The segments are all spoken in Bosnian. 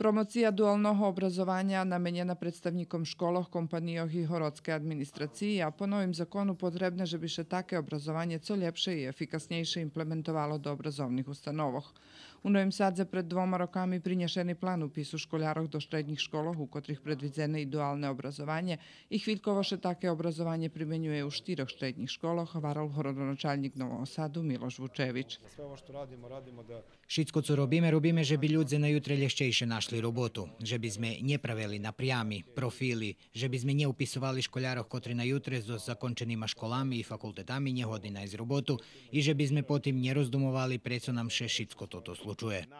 Promocija dualnog obrazovanja namenjena predstavnikom školoh, kompanijoh i horodske administracije, a po novim zakonu potrebne že biše take obrazovanje co ljepše i efikasnjejše implementovalo do obrazovnih ustanovoh. U Novim Sadze pred dvoma rokami prinješeni plan upisu školjaroh do štrednjih školoh, u kotrih predvidzene i dualne obrazovanje, i hviljkovo še take obrazovanje primenjuje u štiroh štrednjih školoh, varal horodonočaljnik Novom Sadu Miloš Vučević. Šitsko co robime, robime že bi ljudze na jutre lješćejše našli. našli robotu, že by sme nepravili na priami profili, že by sme ne upisovali školjarov kotri na jutre so zakončenima školami i fakultetami nehodni najz robotu i že by sme potom ne rozdumovali preco nam še šitsko toto slučuje.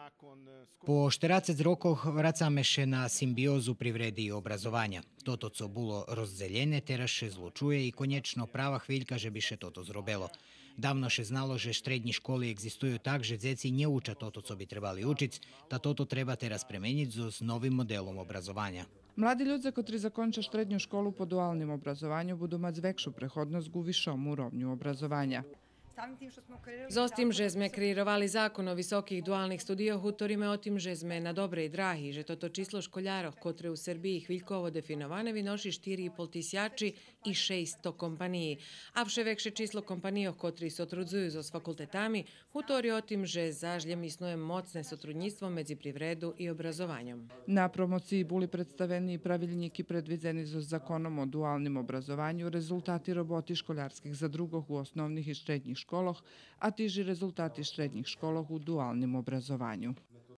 Po 40 rokoch vracame še na simbiozu privredi i obrazovanja. Toto co bulo rozdeljene teraz še zlučuje i konječno prava hviljka že bi še toto zrobelo. Давно ше знало, же средни школи екзистују так, же дзеци не учат ото што би требали учиц, та тото треба те распременити со новим моделом образование. Млади луѓе за котри законча средњу школу по дуалним образованию буду мац векшу преходност гу вишому уровню образования. Zostim žezme kreirovali zakon o visokih dualnih studija hutorime o tim žezme na dobre i drahi, že to to čislo školjaroh, kotre u Srbiji ih definovane vi noši 4,5 tisjači i 600 kompaniji. A vše vekše čislo kompanijoh, kotri sotrudzuju otrudzuju zos fakultetami, hutori o tim že zažlje misnuje mocne sotrudnjstvo medzi privredu i obrazovanjom. Na promociji buli predstaveni pravilniki predvizeni zos zakonom o dualnim obrazovanju rezultati roboti školjarskih za drugog u osnovnih i štrednjih škola školoh, a tiži rezultati srednjih školoh u dualnim obrazovanju.